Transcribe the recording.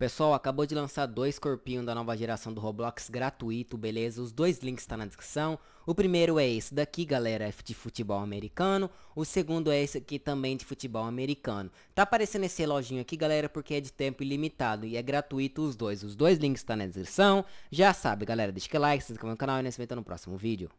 Pessoal, acabou de lançar dois corpinhos da nova geração do Roblox gratuito, beleza? Os dois links estão tá na descrição. O primeiro é esse daqui, galera, é de futebol americano. O segundo é esse aqui também de futebol americano. Tá aparecendo esse reloginho aqui, galera, porque é de tempo ilimitado e é gratuito os dois. Os dois links estão tá na descrição. Já sabe, galera, deixa o like, se inscreva no canal e nos vemos no próximo vídeo.